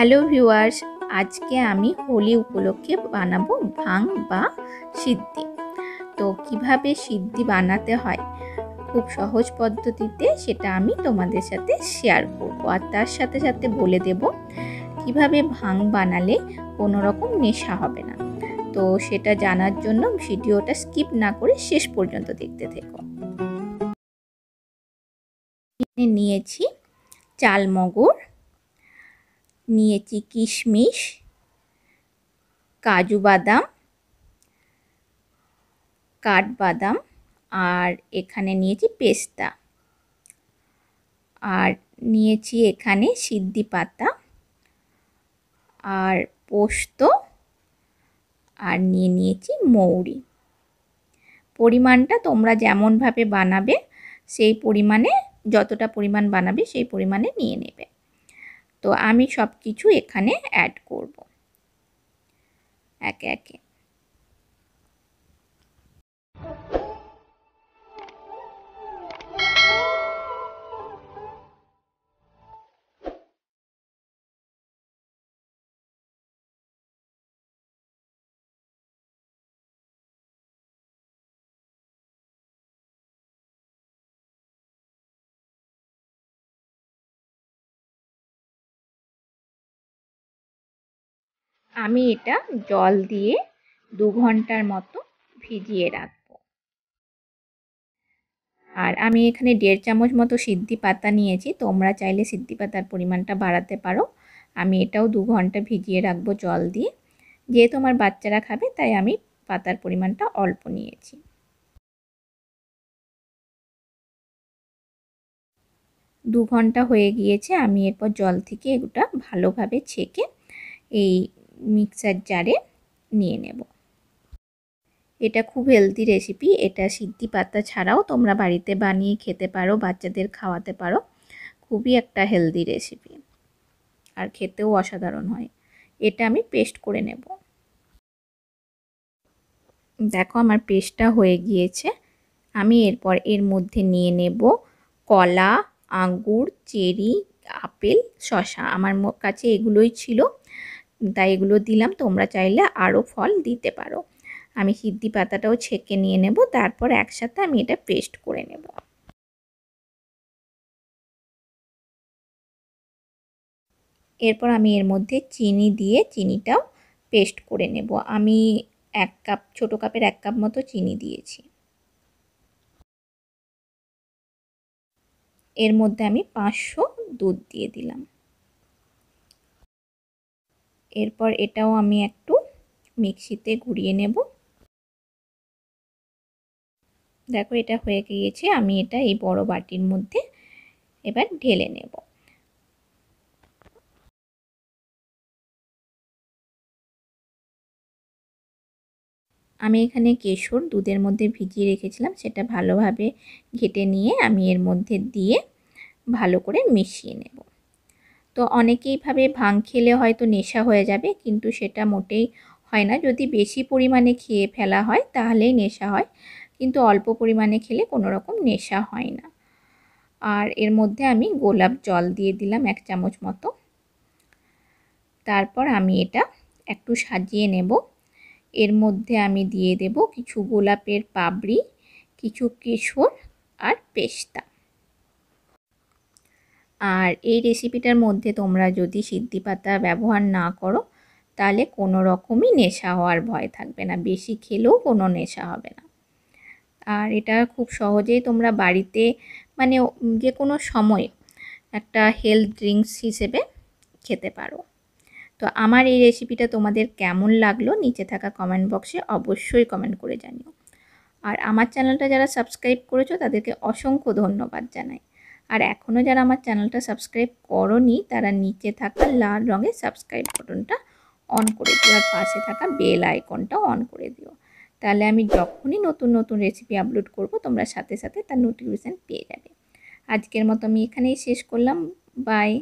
hello viewers আজকে আমি হোলি উপলক্ষে বানাবো ভাং বা সিদ্ধি তো কিভাবে সিদ্ধি বানাতে হয় খুব সহজ পদ্ধতিতে সেটা আমি তোমাদের সাথে শেয়ার করবো আর তার সাথে সাথে বলে দেব কিভাবে ভাং বানালে কোনো রকম নেশা হবে না তো সেটা জানার জন্য ভিডিওটা স্কিপ না করে শেষ পর্যন্ত দেখতে থেকো নিয়েছি চাল মগর নিয়েছি কিশমিশ কাজু বাদাম কাঠবাদাম আর এখানে নিয়েছি পেস্তা আর নিয়েছি এখানে সিদ্ধি পাতা আর পোস্ত আর নিয়ে নিয়েছি মৌরি পরিমাণটা তোমরা যেমনভাবে বানাবে সেই পরিমাণে যতটা পরিমাণ বানাবে সেই পরিমাণে নিয়ে নেবে তো আমি সব কিছু এখানে অ্যাড করব একে একে আমি এটা জল দিয়ে দু ঘন্টার মতো ভিজিয়ে রাখব আর আমি এখানে দেড় চামচ মতো সিদ্ধি পাতা নিয়েছি তোমরা চাইলে সিদ্ধি পাতার পরিমাণটা বাড়াতে পারো আমি এটাও দু ঘন্টা ভিজিয়ে রাখবো জল দিয়ে যেহেতু আমার বাচ্চারা খাবে তাই আমি পাতার পরিমাণটা অল্প নিয়েছি দু ঘন্টা হয়ে গিয়েছে আমি এরপর জল থেকে এগুটা ভালোভাবে ছেঁকে এই মিক্সার জারে নিয়ে নেব এটা খুব হেলদি রেসিপি এটা সিদ্ধি পাতা ছাড়াও তোমরা বাড়িতে বানিয়ে খেতে পারো বাচ্চাদের খাওয়াতে পারো খুবই একটা হেলদি রেসিপি আর খেতেও অসাধারণ হয় এটা আমি পেস্ট করে নেব দেখো আমার পেস্টটা হয়ে গিয়েছে আমি এরপর এর মধ্যে নিয়ে নেব কলা আঙ্গুর চেরি আপেল শশা আমার কাছে এগুলোই ছিল তাই এগুলো দিলাম তোমরা চাইলে আরও ফল দিতে পারো আমি হিদ্দি পাতাটাও ছেঁকে নিয়ে নেব তারপর একসাথে আমি এটা পেস্ট করে নেব এরপর আমি এর মধ্যে চিনি দিয়ে চিনিটাও পেস্ট করে নেব আমি এক কাপ ছোটো কাপের এক কাপ মতো চিনি দিয়েছি এর মধ্যে আমি পাঁচশো দুধ দিয়ে দিলাম এরপর এটাও আমি একটু মিক্সিতে ঘুরিয়ে নেব দেখো এটা হয়ে গিয়েছে আমি এটা এই বড় বাটির মধ্যে এবার ঢেলে নেব আমি এখানে কেশর দুধের মধ্যে ভিজিয়ে রেখেছিলাম সেটা ভালোভাবে ঘেটে নিয়ে আমি এর মধ্যে দিয়ে ভালো করে মিশিয়ে নেব তো অনেকেই ভাবে ভাং খেলে হয়তো নেশা হয়ে যাবে কিন্তু সেটা মোটেই হয় না যদি বেশি পরিমাণে খেয়ে ফেলা হয় তাহলেই নেশা হয় কিন্তু অল্প পরিমাণে খেলে কোনো রকম নেশা হয় না আর এর মধ্যে আমি গোলাপ জল দিয়ে দিলাম এক চামচ মতো তারপর আমি এটা একটু সাজিয়ে নেব এর মধ্যে আমি দিয়ে দেব কিছু গোলাপের পাবড়ি কিছু কেশর আর পেস্তা আর এই রেসিপিটার মধ্যে তোমরা যদি সিদ্ধি পাতা ব্যবহার না করো তাহলে কোনো রকমই নেশা হওয়ার ভয় থাকবে না বেশি খেলেও কোনো নেশা হবে না আর এটা খুব সহজেই তোমরা বাড়িতে মানে যে কোনো সময়ে একটা হেলথ ড্রিঙ্কস হিসেবে খেতে পারো তো আমার এই রেসিপিটা তোমাদের কেমন লাগলো নিচে থাকা কমেন্ট বক্সে অবশ্যই কমেন্ট করে জানিও আর আমার চ্যানেলটা যারা সাবস্ক্রাইব করেছো তাদেরকে অসংখ্য ধন্যবাদ জানাই আর এখনও যারা আমার চ্যানেলটা সাবস্ক্রাইব করনি তারা নিচে থাকা লাল রঙের সাবস্ক্রাইব বাটনটা অন করে দিও আর পাশে থাকা বেল আইকনটাও অন করে দিও তাহলে আমি যখনই নতুন নতুন রেসিপি আপলোড করব তোমরা সাথে সাথে তার নোটিফিকেশান পেয়ে যাবে আজকের মতো আমি এখানেই শেষ করলাম বাই